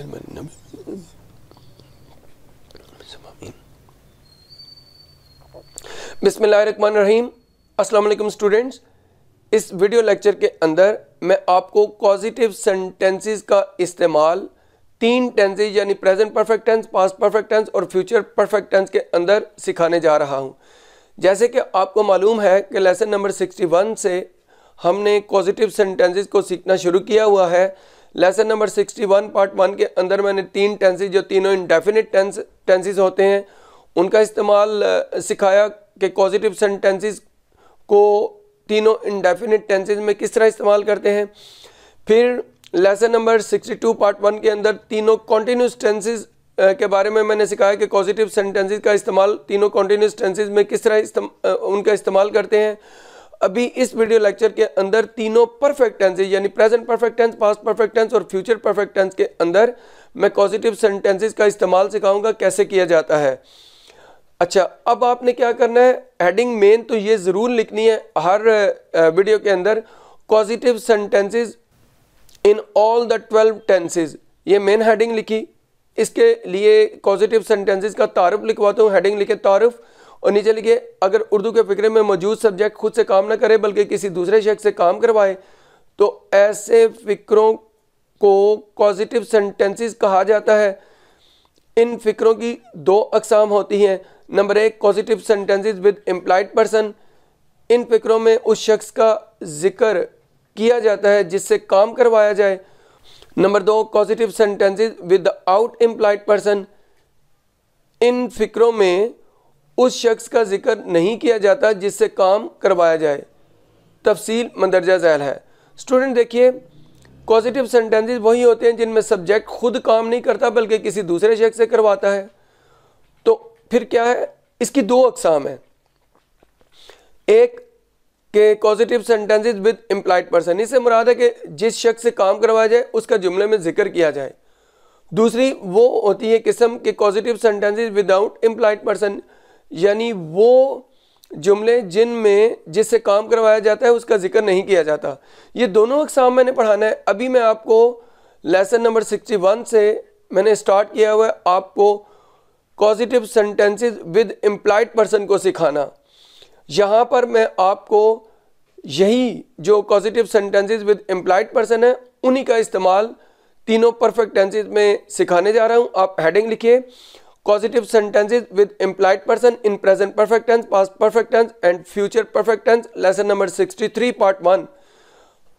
المن बिसमीम अस्सलाम स्टूडेंट्स इस वीडियो लेक्चर के अंदर मैं आपको पॉजिटिव सेंटेंसेस का इस्तेमाल तीन टेंसेज यानी present perfect tense past perfect tense और फ्यूचर परफेक्ट टेंस के अंदर सिखाने जा रहा हूँ जैसे कि आपको मालूम है कि लेसन नंबर 61 से हमने पॉजिटिव सेंटेंसेस को सीखना शुरू किया हुआ है लेसन नंबर 61 पार्ट वन के अंदर मैंने तीन टेंसेज जो तीनों इंडेफिनिट टेंस टेंसेज होते हैं उनका इस्तेमाल सिखाया कि पॉजिटिव सेंटेंसेज को तीनों इंडेफिनिट टेंसेज में किस तरह इस्तेमाल करते हैं फिर लेसन नंबर 62 पार्ट वन के अंदर तीनों कॉन्टीन्यूस टेंसेज के बारे में मैंने सिखाया कि पॉजिटिव सेंटेंसेज का इस्तेमाल तीनों कॉन्टीन्यूस टेंसेज में किस तरह इस्तम, उनका इस्तेमाल करते हैं अभी इस वीडियो लेक्चर के अंदर तीनों परफेक्ट टेंस यानी present perfect tense past perfect tense और फ्यूचर परफेक्ट टेंस के अंदर मैं पॉजिटिव सेंटेंसेस का इस्तेमाल सिखाऊंगा कैसे किया जाता है अच्छा अब आपने क्या करना है हेडिंग मेन तो ये ज़रूर लिखनी है हर वीडियो के अंदर positive sentences in all the twelve tenses ये मेन हेडिंग लिखी इसके लिए पॉजिटिव सेंटेंसेज का तारफ लिखवाता हूँ हेडिंग लिखे तारफ़ और नीचे लिखिए अगर उर्दू के फिक्रे में मौजूद सब्जेक्ट खुद से काम ना करे बल्कि किसी दूसरे शख्स से काम करवाए तो ऐसे फिक्रों को पॉजिटिव सेंटेंसेस कहा जाता है इन फिक्रों की दो अकसाम होती हैं नंबर एक positive sentences with implied person इन फिक्रों में उस शख्स का जिक्र किया जाता है जिससे काम करवाया जाए नंबर दो positive sentences without implied person इन फिक्रों में उस शख्स का जिक्र नहीं किया जाता जिससे काम करवाया जाए तफसील मंदरजा झैल है स्टूडेंट देखिए पॉजिटिव सेंटेंसेस वही होते हैं जिनमें सब्जेक्ट खुद काम नहीं करता बल्कि किसी दूसरे शख्स से करवाता है तो फिर क्या है इसकी दो अकसाम है एक के positive sentences with implied person इससे मुराद है कि जिस शख्स से काम करवाया जाए उसका जुमले में जिक्र किया जाए दूसरी वो होती है किस्म के positive sentences without implied person यानी वो जुमले जिन में जिससे काम करवाया जाता है उसका जिक्र नहीं किया जाता ये दोनों अकसाम मैंने पढ़ाना है अभी मैं आपको लेसन नंबर सिक्सटी वन से मैंने स्टार्ट किया हुआ है आपको positive sentences with implied person को सिखाना यहाँ पर मैं आपको यही जो positive sentences with implied person है उन्हीं का इस्तेमाल तीनों परफेक्ट टेंसेज में सिखाने जा रहा हूँ आप हेडिंग लिखिए causative sentences with implied person in present perfect tense past perfect tense and future perfect tense lesson number 63 part 1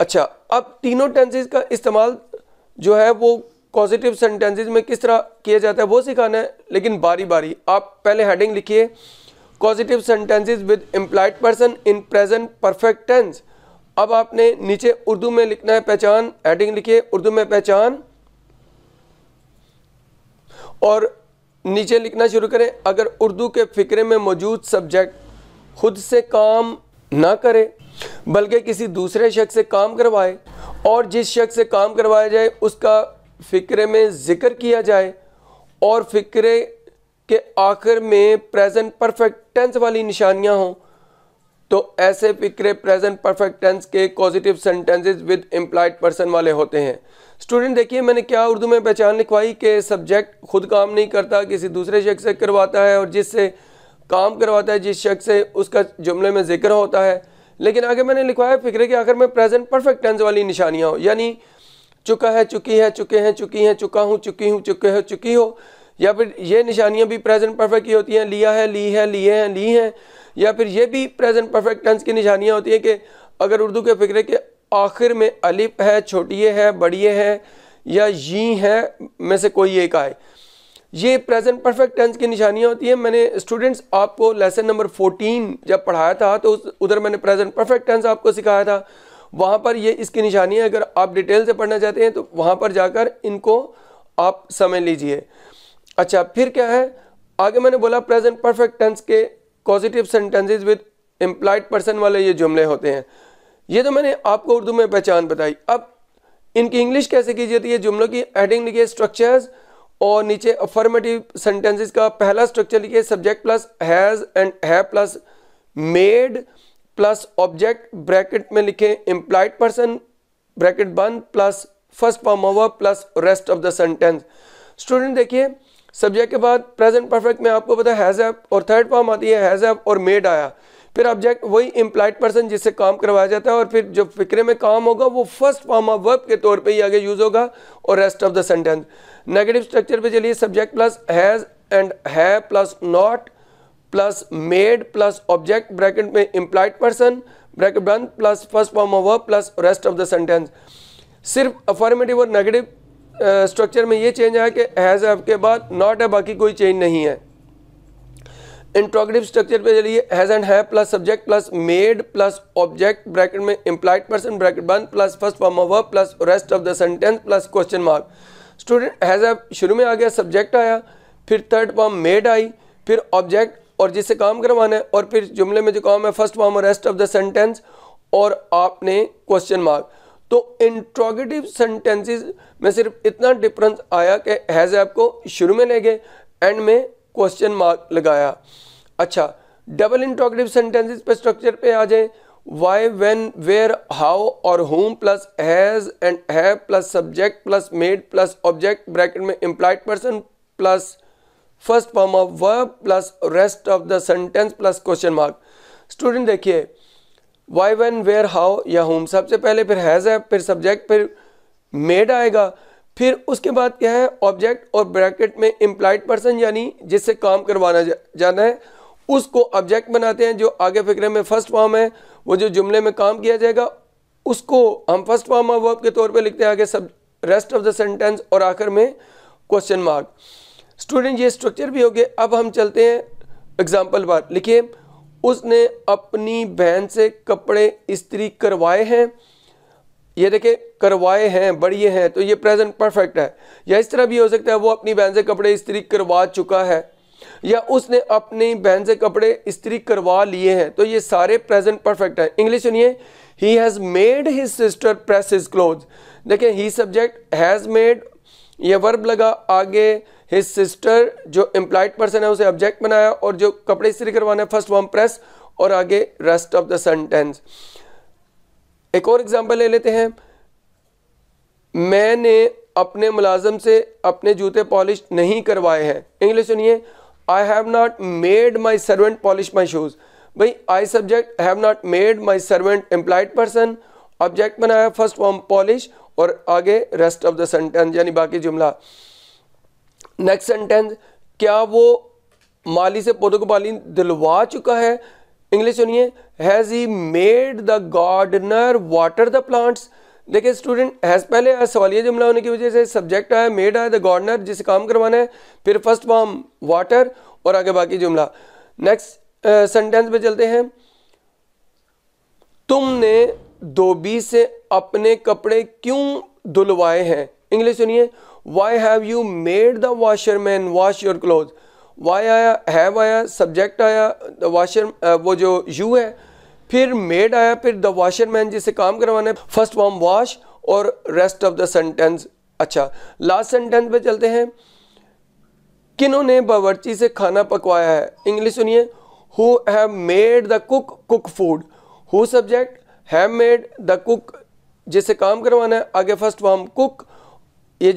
अच्छा अब तीनों टेंसेज का इस्तेमाल जो है वो कॉजिटिव सेंटेंसेज में किस तरह किया जाता है वो सिखाना है लेकिन बारी बारी आप पहले हेडिंग लिखिए positive sentences with implied person in present perfect tense अब आपने नीचे उर्दू में लिखना है पहचान हेडिंग लिखिए उर्दू में पहचान और नीचे लिखना शुरू करें अगर उर्दू के फ़िक्रे में मौजूद सब्जेक्ट खुद से काम ना करे बल्कि किसी दूसरे शख्स से काम करवाए और जिस शख्स से काम करवाया जाए उसका फ़िक्रे में ज़िक्र किया जाए और फ़िक्रे के आखिर में प्रेजेंट परफेक्ट टेंस वाली निशानियाँ हों तो ऐसे फ़िक्रे प्रेजेंट परफेक्ट टेंस के positive sentences with employed person वाले होते हैं स्टूडेंट देखिए मैंने क्या उर्दू में पहचान लिखवाई कि सब्जेक्ट खुद काम नहीं करता किसी दूसरे शख्स से करवाता है और जिससे काम करवाता है जिस शख्स से उसका जुमले में जिक्र होता है लेकिन आगे मैंने लिखवाया फिक्रे के आखिर में प्रेजेंट परफेक्ट टेंस वाली निशानियाँ हो यानी चुका है चुकी है चुके हैं चुकी हैं चुका हूँ चुकी हूँ चुके हो चुकी हो या फिर ये निशानियाँ भी प्रेजेंट परफेक्ट की होती हैं लिया है ली है लिए हैं ली हैं या फिर ये भी प्रेजेंट परफेक्ट टेंस की निशानियाँ होती हैं कि अगर उर्दू के फिक्रे के आखिर में अलिप है छोटिए है बड़िए है या यी है में से कोई एक आए ये प्रेजेंट परफेक्ट टेंस की निशानियाँ होती हैं मैंने स्टूडेंट्स आपको लेसन नंबर 14 जब पढ़ाया था तो उधर मैंने प्रेजेंट परफेक्ट टेंस आपको सिखाया था वहाँ पर ये इसकी निशानियाँ अगर आप डिटेल से पढ़ना चाहते हैं तो वहाँ पर जाकर इनको आप समझ लीजिए अच्छा फिर क्या है आगे मैंने बोला प्रेजेंट परफेक्ट टेंस के positive sentences with implied person वाले ये जुमले होते हैं ये तो मैंने आपको उर्दू में पहचान बताई अब इनकी इंग्लिश कैसे की जाती है जुमलों की एडिंग लिखिए स्ट्रक्चर्स और नीचे अफर्मेटिव सेंटेंसेस का पहला स्ट्रक्चर लिखिए सब्जेक्ट प्लस हैज़ एंड है plus made plus object bracket में लिखे इंप्लाइड पर्सन ब्रैकेट बंद प्लस फर्स्ट फॉर्म ओवर plus rest of the sentence student देखिए सब्जेक्ट के बाद प्रेजेंट परफेक्ट में आपको पता हैज़ ऐप और थर्ड फॉर्म आती है हैज़ ऐप और मेड आया फिर ऑब्जेक्ट वही इम्प्लाइड पर्सन जिससे काम करवाया जाता है और फिर जो फिक्रे में काम होगा वो फर्स्ट फॉर्म ऑफ वर्ब के तौर पे ही आगे यूज़ होगा और rest of the sentence negative structure पे चलिए सब्जेक्ट प्लस हैज़ एंड है plus not plus made plus object bracket में इम्प्लाइड पर्सन ब्रैकेट बंद plus first form of verb plus rest of the sentence सिर्फ affirmative और negative structure में ये change आया कि हैज़ के आपके बाद नॉट है बाकी कोई चेंज नहीं है इंट्रोगेटिव स्ट्रक्चर पे चलिए हैज एंड है plus subject plus made plus object bracket में इम्प्लाइड पर्सन ब्रैकेट बंद plus first form of over plus rest of the sentence plus question mark student has है शुरू में आ गया सब्जेक्ट आया फिर थर्ड फॉर्म मेड आई फिर ऑब्जेक्ट और जिससे काम करवाना है और फिर जुमले में जो काम है फर्स्ट फॉर्म और रेस्ट ऑफ द सेंटेंस और आपने क्वेश्चन मार्क तो इंट्रोगेटिव सेंटेंसेस में सिर्फ इतना डिफरेंस आया कि हैज़ ऐप को शुरू में ले गए एंड में क्वेश्चन मार्क लगाया अच्छा डबल इंट्रोगेटिव सेंटेंसेस पे स्ट्रक्चर पे आ जाएं व्हाई व्हेन वेयर हाउ और whom plus has and have plus subject plus made plus object bracket में employed person plus first form of verb plus rest of the sentence plus question mark student देखिए why when where how या whom सबसे पहले फिर has है फिर subject फिर made आएगा फिर उसके बाद क्या है ऑब्जेक्ट और ब्रैकेट में इम्प्लाइड पर्सन यानी जिससे काम करवाना जा, जाना है उसको ऑब्जेक्ट बनाते हैं जो आगे फिक्रे में फर्स्ट फॉर्म है वो जो जुमले में काम किया जाएगा उसको हम फर्स्ट फॉर्म ऑफ वर्ब के तौर पे लिखते हैं आगे सब रेस्ट ऑफ द सेंटेंस और आखिर में क्वेश्चन मार्क स्टूडेंट ये स्ट्रक्चर भी हो गए अब हम चलते हैं एग्जाम्पल बार लिखिए उसने अपनी बहन से कपड़े इस्त्री करवाए हैं ये देखे करवाए हैं बढ़िए हैं तो ये प्रेजेंट परफेक्ट है या इस तरह भी हो सकता है वो अपनी बहन से कपड़े इस्त्री करवा चुका है या उसने अपनी बहन से कपड़े इस्त्री करवा लिए हैं तो ये सारे प्रेजेंट परफेक्ट है इंग्लिश सुनिए he has made his sister press his clothes देखे ही सब्जेक्ट हैज़ मेड ये वर्ब लगा आगे हिज सिस्टर जो एम्प्लॉयड पर्सन है उसे ऑब्जेक्ट बनाया और जो कपड़े इस्त्री करवाना है फर्स्ट वर्म प्रेस और आगे रेस्ट ऑफ द सेंटेंस एक और एग्ज़ाम्पल ले लेते हैं मैंने अपने मुलाजम से अपने जूते पॉलिश नहीं करवाए हैं इंग्लिश सुनिए I have not made my servant polish my shoes भाई I subject have not made my servant implied person object बनाया फर्स्ट फॉर्म पॉलिश और आगे रेस्ट ऑफ द सेंटेंस यानी बाकी जुमला नेक्स्ट सेंटेंस क्या वो माली से पौधों को पानी दिलवा चुका है इंग्लिश सुनिए has he made the gardener water the plants देखिए स्टूडेंट हैज पहले सवालिया जुमला होने की वजह से सब्जेक्ट आया मेड आया द गार्डनर जिसे काम करवाना है फिर फर्स्ट फॉर्म वाटर और आगे बाकी जुमला नेक्स्ट सेंटेंस में चलते हैं तुमने धोबी से अपने कपड़े क्यों धुलवाए हैं इंग्लिश सुनिए why have you made the washerman wash your cloth why आया हैव आया सब्जेक्ट आया द वाशर वो जो यू है फिर मेड आया फिर द वाशर मैन जिसे काम करवाना है फर्स्ट वॉम वॉश और रेस्ट ऑफ द सेंटेंस अच्छा लास्ट सेंटेंस पे चलते हैं किन्होंने बावर्ची से खाना पकवाया है इंग्लिश सुनिए who have made the cook cook food who subject have made the cook जिसे काम करवाना है आगे फर्स्ट वॉम कुक ये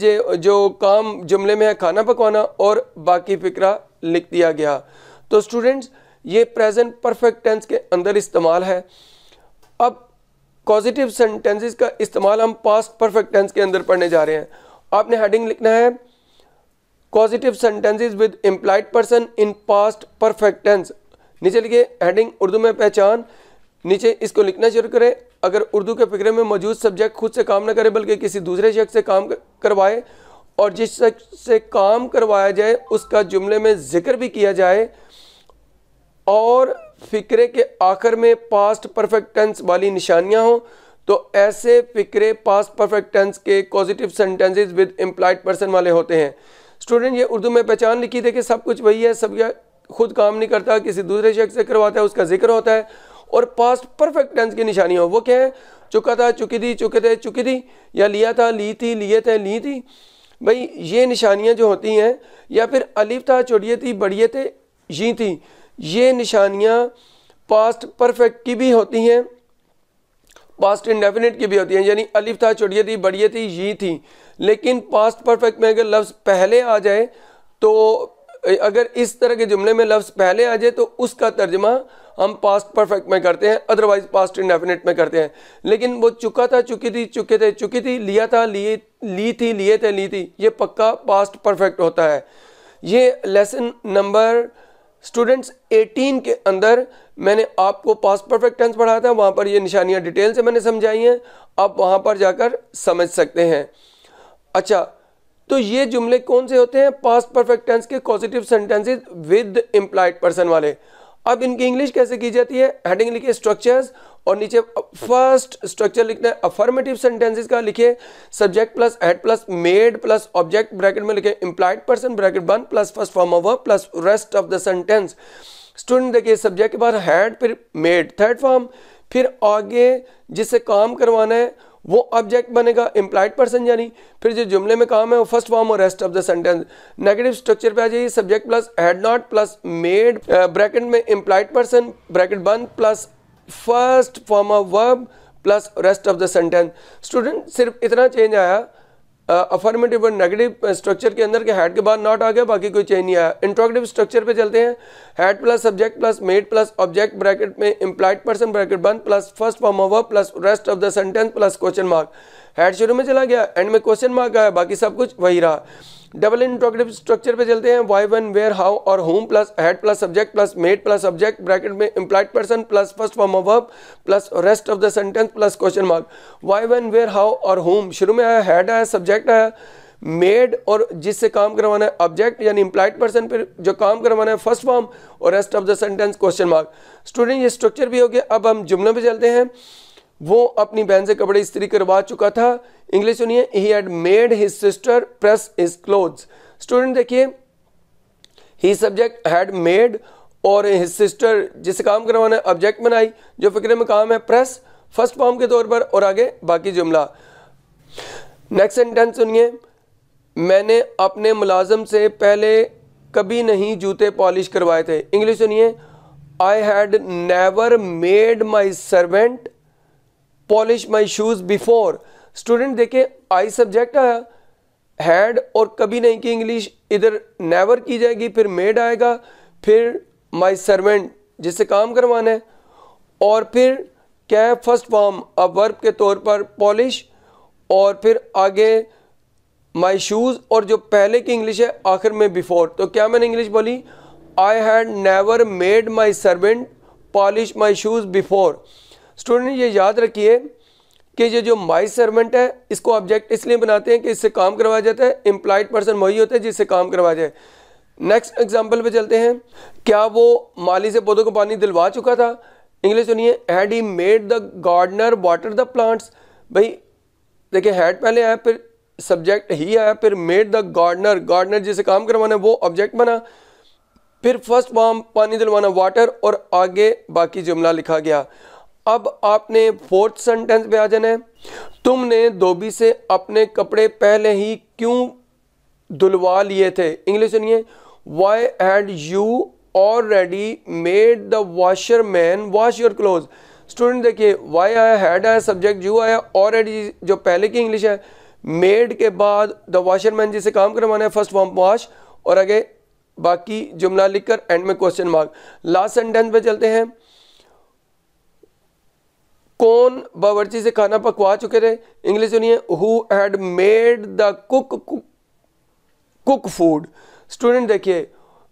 जो काम जुमले में है खाना पकवाना और बाकी फिक्रा लिख दिया गया तो स्टूडेंट्स ये प्रेजेंट परफेक्ट टेंस के अंदर इस्तेमाल है अब पॉजिटिव सेंटेंसेस का इस्तेमाल हम पास्ट परफेक्ट टेंस के अंदर पढ़ने जा रहे हैं आपने हेडिंग लिखना है positive sentences with implied person in past perfect tense नीचे लिखिए हेडिंग उर्दू में पहचान नीचे इसको लिखना शुरू करें अगर उर्दू के फिक्रे में मौजूद सब्जेक्ट खुद से काम ना करें बल्कि किसी दूसरे शख्स से काम करवाए कर और जिस से काम करवाया जाए उसका जुमले में ज़िक्र भी किया जाए और फ़िक्रे के आखिर में पास्ट परफेक्ट टेंस वाली निशानियाँ हों तो ऐसे फ़िक्रे पास्ट परफेक्ट टेंस के positive sentences with employed person वाले होते हैं स्टूडेंट ये उर्दू में पहचान लिखी कि सब कुछ वही है सब यह खुद काम नहीं करता किसी दूसरे शख्स से करवाता है उसका जिक्र होता है और पास्ट परफेक्ट टेंस की निशानियाँ वो क्या है चुका था चुकी थी चुके थे चुकी थी या लिया था ली थी लिए थे ली थी भाई ये निशानियाँ जो होती हैं या फिर अलिफ था छोड़िए थी बढ़िए थे यी थी ये निशानियाँ पास्ट परफेक्ट की भी होती हैं पास्ट इंडेफिनेट की भी होती हैं यानी अलिफ था छोड़िए थी बढ़िए थी यी थी लेकिन पास्ट परफेक्ट में अगर लफ्ज़ पहले आ जाए तो अगर इस तरह के जुमले में लफ्ज़ पहले आ जाए तो उसका तर्जमा हम पास्ट परफेक्ट में करते हैं अदरवाइज़ पास्ट इंडेफिनेट में करते हैं लेकिन वो चुका था चुकी थी चुके थे चुकी थी लिया था लिए ली थी लिए थे ली थी ये पक्का पास्ट परफेक्ट होता है ये लेसन नंबर स्टूडेंट्स 18 के अंदर मैंने आपको पास्ट परफेक्ट टेंस पढ़ाया था वहाँ पर ये निशानियाँ डिटेल से मैंने समझाई हैं आप वहाँ पर जाकर समझ सकते हैं अच्छा तो ये जुमले कौन से होते हैं पास्ट परफेक्ट टेंस के positive sentences with implied person वाले अब इनकी इंग्लिश कैसे की जाती है हेडिंग लिखिए स्ट्रक्चर्स और नीचे फर्स्ट स्ट्रक्चर लिखना है अफर्मेटिव सेंटेंसेस का लिखिए subject plus had plus made plus object bracket में लिखे implied person bracket one plus first form of verb plus rest of the sentence student देखिए सब्जेक्ट के बाद हेड फिर मेड थर्ड फॉर्म फिर आगे जिससे काम करवाना है वो ऑब्जेक्ट बनेगा इम्प्लाइड पर्सन यानी फिर जो जुमले में काम है वो फर्स्ट फॉर्म और rest of the sentence negative structure पे आ जाइए subject plus had not plus made bracket में इम्प्लाइड पर्सन ब्रैकेट बंद plus first form of verb plus rest of the sentence student सिर्फ इतना चेंज आया अफर्मेटिव और नेगेटिव स्ट्रक्चर के अंदर के हेड के बाद नॉट आ गया बाकी कोई चेंज नहीं आया इंट्रोगेटिव स्ट्रक्चर पे चलते हैं had plus subject plus made plus object bracket में इम्प्लाइड पर्सन ब्रैकेट बंद प्लस फर्स्ट फॉर्म ओवर plus rest of the sentence plus question mark had शुरू में चला गया एंड में क्वेश्चन मार्क आया बाकी सब कुछ वही रहा डबल इंट्रोगेटिव स्ट्रक्चर पे चलते हैं वाई वन वेयर हाउ और whom plus had plus subject plus made plus subject bracket में implied person plus first form of verb plus rest of the sentence plus question mark why when where how और whom शुरू में आया head आया subject आया made और जिससे काम करवाना है ऑब्जेक्ट यानी इम्प्लाइड पर्सन पर जो काम करवाना है फर्स्ट फॉर्म और rest of the sentence question mark student ये स्ट्रक्चर भी हो गया अब हम जुमलों पर चलते हैं वो अपनी बहन से कपड़े इस्त्री करवा चुका था इंग्लिश सुनिए he had made his sister press his cloth student देखिए ही सब्जेक्ट हैड मेड और हिज सिस्टर जिसे काम करवाना है ऑब्जेक्ट बनाई जो फिक्र में काम है प्रेस फर्स्ट फॉर्म के तौर पर और आगे बाकी जुमला नेक्स्ट सेंटेंस सुनिए मैंने अपने मुलाजम से पहले कभी नहीं जूते पॉलिश करवाए थे इंग्लिश सुनिए I had never made my servant polish my shoes before student देखें आई सब्जेक्ट आया हैड और कभी नहीं की इंग्लिश इधर नेवर की जाएगी फिर मेड आएगा फिर माई सर्वेंट जिससे काम करवाना है और फिर क्या है फर्स्ट फॉर्म अब वर्ब के तौर पर पॉलिश और फिर आगे माई शूज़ और जो पहले की इंग्लिश है आखिर में बिफोर तो क्या मैंने इंग्लिश बोली I had never made my servant polish my shoes before student ये याद रखिए कि ये जो माई सर्वेंट है इसको ऑब्जेक्ट इसलिए बनाते हैं कि इससे काम करवाया जाता है एम्प्लॉयड पर्सन वही होता है जिससे काम करवाया जाए नेक्स्ट एग्जाम्पल पे चलते हैं क्या वो माली से पौधों को पानी दिलवा चुका था इंग्लिश सुनिए had he made the gardener water the plants भाई देखिए हैड पहले आया फिर सब्जेक्ट ही आया फिर मेड द गार्डनर गार्डनर जिसे काम करवाना वो ऑब्जेक्ट बना फिर फर्स्ट फॉर्म पानी दिलवाना वाटर और आगे बाकी जुमला लिखा गया अब आपने फोर्थ सेंटेंस पे आ जाना है तुमने धोबी से अपने कपड़े पहले ही क्यों धुलवा लिए थे इंग्लिश सुनिए why had you already made the washer man wash your clothes student देखिए वाई आया हैड आया सब्जेक्ट यू आया ऑलरेडी जो पहले की इंग्लिश है मेड के बाद द वॉशर मैन जिसे काम करवाना है फर्स्ट फॉर्म वॉश और आगे बाकी जुमला लिखकर एंड में क्वेश्चन मार्क लास्ट सेंटेंस पे चलते हैं कौन बावर्ची से खाना पकवा चुके थे इंग्लिश सुनिए who had made the cook cook food student देखिए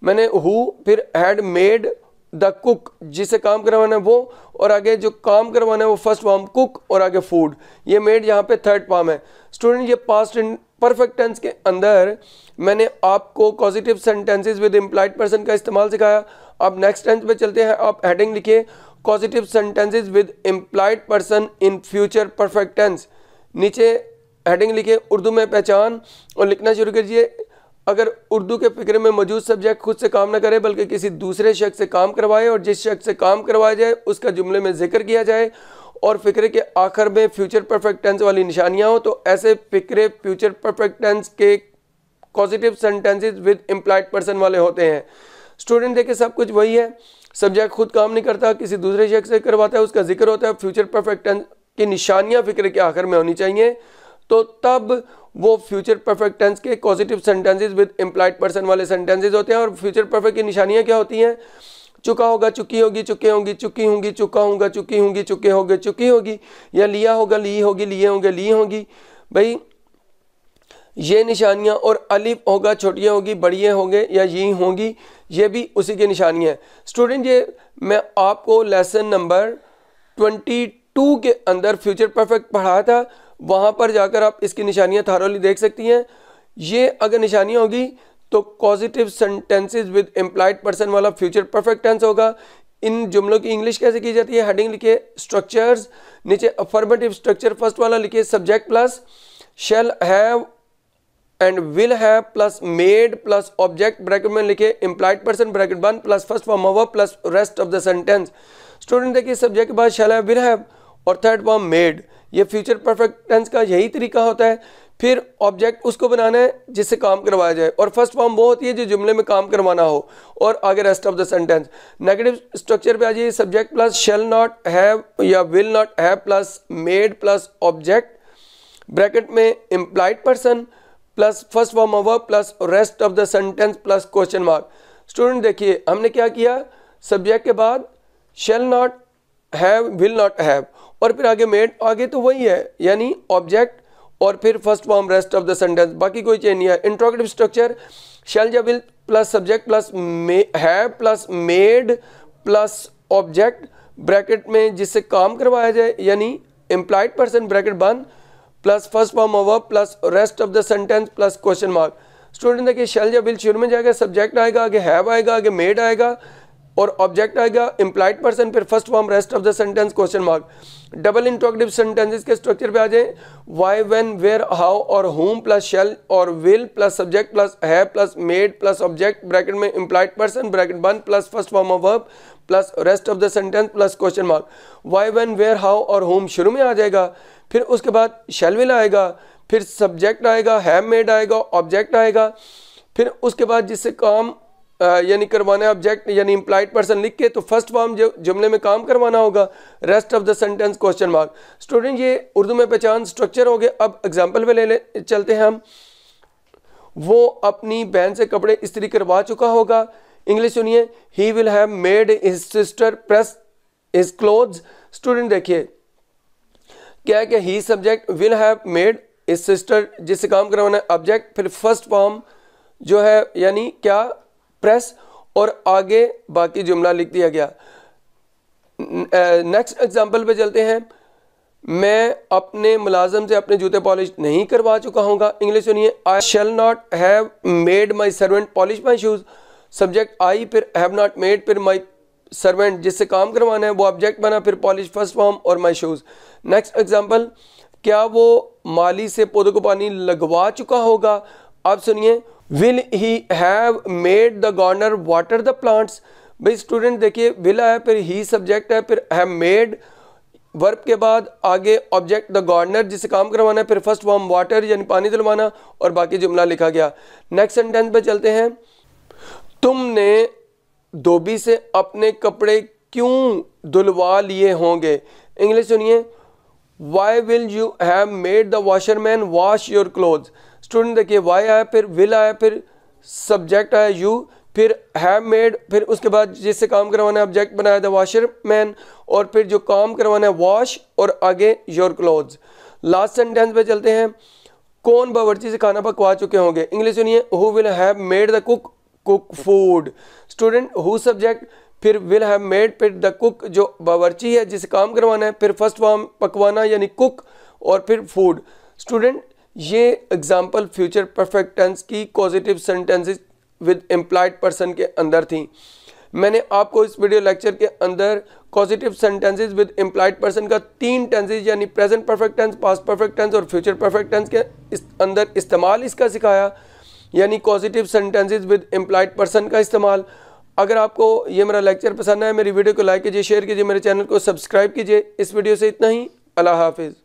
मैंने हु फिर हैड मेड द कुक जिसे काम करवाना है वो और आगे जो काम करवाना है वो फर्स्ट फॉर्म कुक और आगे फूड ये मेड यहाँ पे थर्ड फॉर्म है स्टूडेंट ये पास्ट परफेक्ट टेंस के अंदर मैंने आपको positive sentences with implied person का इस्तेमाल सिखाया अब नेक्स्ट टेंस पे चलते हैं आप हेडिंग लिखिए positive sentences with implied person in future perfect tense नीचे हेडिंग लिखिए उर्दू में पहचान और लिखना शुरू कीजिए अगर उर्दू के फिक्र में मौजूद सब्जेक्ट खुद से काम ना करे बल्कि किसी दूसरे शख्स से काम करवाए और जिस शख्स से काम करवाया जाए उसका जुमले में जिक्र किया जाए और फिक्रे के आखिर में फ्यूचर परफेक्ट टेंस वाली निशानियाँ हों तो ऐसे फिक्रे फ्यूचर परफेक्ट टेंस के positive sentences with employed person वाले होते हैं स्टूडेंट देखे सब कुछ वही है सब्जेक्ट खुद काम नहीं करता किसी दूसरे शख्स से करवाता है उसका जिक्र होता है फ्यूचर परफेक्ट टेंस की निशानियाँ फिक्र के आखिर में होनी चाहिए तो तब वो फ्यूचर परफेक्ट टेंस के positive sentences with employed person वाले सेंटेंसेस होते हैं और फ्यूचर परफेक्ट की निशानियाँ क्या होती हैं चुका होगा चुकी होगी चुके होंगी चुकी होंगी चुका होगा चुकी होंगी चुके होंगे चुकी होगी या लिया होगा ली होगी लिए होंगे ली होंगी भाई ये निशानियाँ और अलिफ होगा छोटियाँ होगी बड़िए होंगे या यी होंगी ये भी उसी की निशानियाँ हैं स्टूडेंट ये मैं आपको लेसन नंबर ट्वेंटी टू के अंदर फ्यूचर परफेक्ट पढ़ाया था वहाँ पर जाकर आप इसकी निशानियाँ थारोली देख सकती हैं ये अगर निशानियाँ होगी तो positive sentences with employed person वाला फ्यूचर परफेक्ट टेंस होगा इन जुमलों की इंग्लिश कैसे की जाती है हेडिंग लिखिए स्ट्रक्चर्स नीचे अफर्मेटिव स्ट्रक्चर फर्स्ट वाला लिखिए subject plus shall have and will have plus made plus object bracket में लिखे employed person bracket one plus first form ओवर plus rest of the sentence student देखिए सब्जेक्ट के बाद शेल हैव विल हैव और third form made ये future perfect tense का यही तरीका होता है फिर ऑब्जेक्ट उसको बनाना है जिससे काम करवाया जाए और फर्स्ट फॉर्म वो होती है जो जुमले में काम करवाना हो और आगे rest of the sentence negative structure पे आ जाइए subject plus shall not have या will not have plus made plus object bracket में implied person plus first form ओवर plus rest of the sentence plus question mark student देखिए हमने क्या किया सब्जेक्ट के बाद shall not have will not have और फिर आगे मेड आगे तो वही है यानी ऑब्जेक्ट और फिर first form rest of the sentence बाकी कोई चेंज नहीं है इंट्रोगेटिव स्ट्रक्चर शेल या will plus subject plus have plus made plus object bracket में जिससे काम करवाया जाए यानी एम्प्लॉयड पर्सन ब्रैकेट बंद plus first form of verb plus rest of the sentence plus question mark student देखिए शेल या बिल शुरू में जाएगा सब्जेक्ट आएगा आगे हैव आएगा आगे मेड आएगा और ऑब्जेक्ट आएगा इम्प्लाइड पर्सन फिर first form rest of the sentence question mark double interrogative sentences के स्ट्रक्चर पे आ जाए वाई व्हेन वेयर हाउ और होम प्लस शेल और will plus subject plus have plus made plus object bracket में implied person bracket one plus first form of verb plus rest of the sentence plus question mark why when where how और whom शुरू में आ जाएगा फिर उसके बाद shell will आएगा फिर सब्जेक्ट आएगा हैव मेड आएगा ऑब्जेक्ट आएगा फिर उसके बाद जिससे काम यानी करवाना है ऑब्जेक्ट यानी इम्प्लाइड पर्सन लिख के तो फर्स्ट फॉर्म जो जुमले में काम करवाना होगा rest of the sentence question mark student ये उर्दू में पहचान स्ट्रक्चर हो गया अब एग्जाम्पल पे ले, ले चलते हैं हम वो अपनी बहन से कपड़े इस्त्री करवा चुका होगा इंग्लिश सुनिए he will have made his sister press his clothes student देखिए क्या है कि he subject will have made his sister जिससे काम करवाना है ऑब्जेक्ट फिर फर्स्ट फॉर्म जो है यानी क्या प्रेस और आगे बाकी जुमला लिख दिया गया नेक्स्ट एग्जाम्पल पे चलते हैं मैं अपने मुलाजम से अपने जूते पॉलिश नहीं करवा चुका हूँ इंग्लिश सुनिए I shall not have made my servant polish my shoes subject I फिर हैव नॉट मेड फिर माई सर्वेंट जिससे काम करवाना है वो ऑब्जेक्ट बना फिर पॉलिश फर्स्ट फॉर्म और माई शूज़ नेक्स्ट एग्जाम्पल क्या वो माली से पौधों को पानी लगवा चुका होगा आप सुनिए will he have made the gardener water the plants भाई स्टूडेंट देखिए विल है फिर ही सब्जेक्ट है फिर हैव मेड वर्ब के बाद आगे ऑब्जेक्ट द गॉर्नर जिसे काम करवाना है फिर फर्स्ट वॉर्म वाटर यानी पानी दिलवाना और बाकी जुमला लिखा गया नेक्स्ट सेंटेंस पे चलते हैं तुमने धोबी से अपने कपड़े क्यों धुलवा लिए होंगे इंग्लिश सुनिए why will you have made the washerman wash your clothes student देखिए वाई आया फिर विल आया फिर सब्जेक्ट आया यू फिर हैव मेड फिर उसके बाद जिससे काम करवाना है ऑब्जेक्ट बनाया था वॉशर मैन और फिर जो काम करवाना है वॉश और आगे योर क्लोथ लास्ट सेंटेंस पे चलते हैं कौन बावर्ची से खाना पकवा चुके होंगे इंग्लिश सुनिए who will have made the cook cook food student who subject फिर विल हैव मेड फिर द कुक जो बावर्ची है जिसे काम करवाना है फिर फर्स्ट फॉर्म पकवाना यानी कुक और फिर फूड स्टूडेंट ये एग्ज़ाम्पल फ्यूचर परफेक्ट टेंस की positive sentences with employed person के अंदर थी मैंने आपको इस वीडियो लेक्चर के अंदर positive sentences with employed person का तीन टेंसेज यानी present perfect tense past perfect tense और फ्यूचर परफेक्ट टेंस के इस अंदर इस्तेमाल इसका सिखाया यानी positive sentences with employed person का इस्तेमाल अगर आपको ये मेरा लेक्चर पसंद आया मेरी वीडियो को लाइक कीजिए शेयर कीजिए मेरे चैनल को सब्सक्राइब कीजिए इस वीडियो से इतना ही अल्लाह हाफिज़